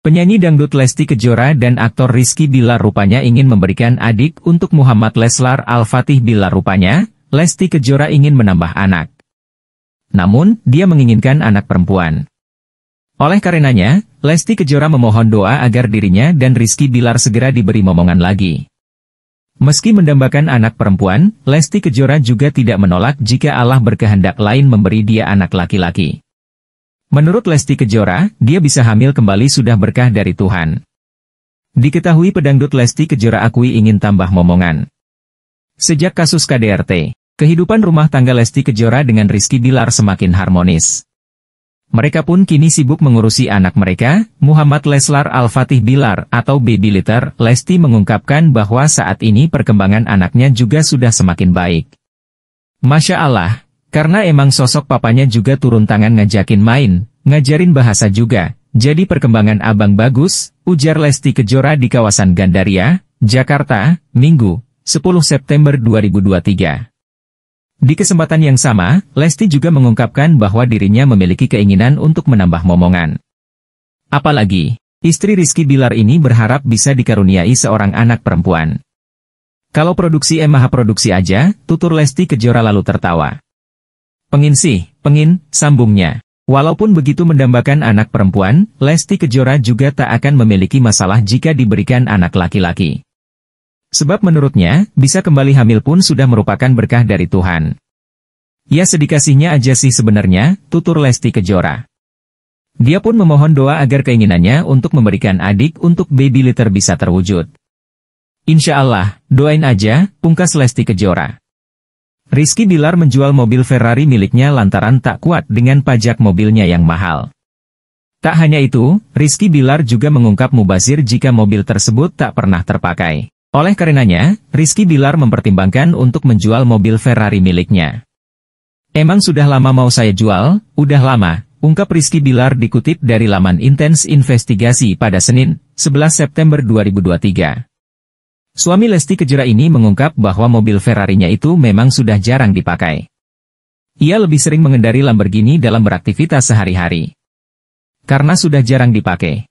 Penyanyi dangdut Lesti Kejora dan aktor Rizky Bilar rupanya ingin memberikan adik untuk Muhammad Leslar Al-Fatih Bilar rupanya, Lesti Kejora ingin menambah anak. Namun, dia menginginkan anak perempuan. Oleh karenanya, Lesti Kejora memohon doa agar dirinya dan Rizky Bilar segera diberi momongan lagi. Meski mendambakan anak perempuan, Lesti Kejora juga tidak menolak jika Allah berkehendak lain memberi dia anak laki-laki. Menurut Lesti Kejora, dia bisa hamil kembali sudah berkah dari Tuhan. Diketahui pedangdut Lesti Kejora akui ingin tambah momongan. Sejak kasus KDRT, kehidupan rumah tangga Lesti Kejora dengan Rizky Bilar semakin harmonis. Mereka pun kini sibuk mengurusi anak mereka, Muhammad Leslar Al-Fatih Bilar atau Baby Litter. Lesti mengungkapkan bahwa saat ini perkembangan anaknya juga sudah semakin baik. Masya Allah, karena emang sosok papanya juga turun tangan ngajakin main, ngajarin bahasa juga, jadi perkembangan abang bagus, ujar Lesti Kejora di kawasan Gandaria, Jakarta, Minggu, 10 September 2023. Di kesempatan yang sama, Lesti juga mengungkapkan bahwa dirinya memiliki keinginan untuk menambah momongan. Apalagi, istri Rizky Bilar ini berharap bisa dikaruniai seorang anak perempuan. Kalau produksi emaha produksi aja, tutur Lesti Kejora lalu tertawa. Pengin sih, pengin, sambungnya. Walaupun begitu mendambakan anak perempuan, Lesti Kejora juga tak akan memiliki masalah jika diberikan anak laki-laki. Sebab menurutnya, bisa kembali hamil pun sudah merupakan berkah dari Tuhan. Ya sedikasihnya aja sih sebenarnya, tutur Lesti Kejora. Dia pun memohon doa agar keinginannya untuk memberikan adik untuk baby litter bisa terwujud. Insya Allah, doain aja, pungkas Lesti Kejora. Rizky Bilar menjual mobil Ferrari miliknya lantaran tak kuat dengan pajak mobilnya yang mahal. Tak hanya itu, Rizky Bilar juga mengungkap mubazir jika mobil tersebut tak pernah terpakai. Oleh karenanya, Rizky Bilar mempertimbangkan untuk menjual mobil Ferrari miliknya. Emang sudah lama mau saya jual, udah lama, ungkap Rizky Bilar dikutip dari laman Intense Investigasi pada Senin, 11 September 2023. Suami Lesti Kejora ini mengungkap bahwa mobil Ferrari-nya itu memang sudah jarang dipakai. Ia lebih sering mengendari Lamborghini dalam beraktivitas sehari-hari. Karena sudah jarang dipakai.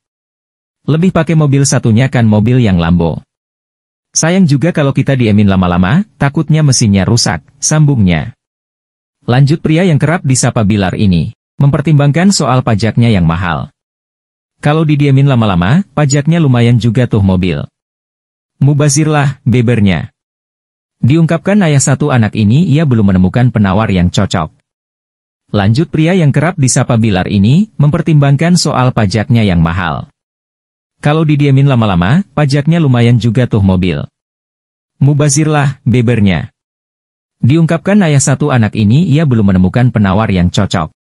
Lebih pakai mobil satunya kan mobil yang Lambo. Sayang juga kalau kita diemin lama-lama, takutnya mesinnya rusak, sambungnya. Lanjut pria yang kerap disapa Bilar ini, mempertimbangkan soal pajaknya yang mahal. Kalau didiemin lama-lama, pajaknya lumayan juga tuh mobil. Mubazirlah, bebernya. Diungkapkan ayah satu anak ini ia belum menemukan penawar yang cocok. Lanjut pria yang kerap disapa Bilar ini, mempertimbangkan soal pajaknya yang mahal. Kalau didiamin lama-lama, pajaknya lumayan juga tuh mobil. Mubazirlah, bebernya. Diungkapkan ayah satu anak ini ia belum menemukan penawar yang cocok.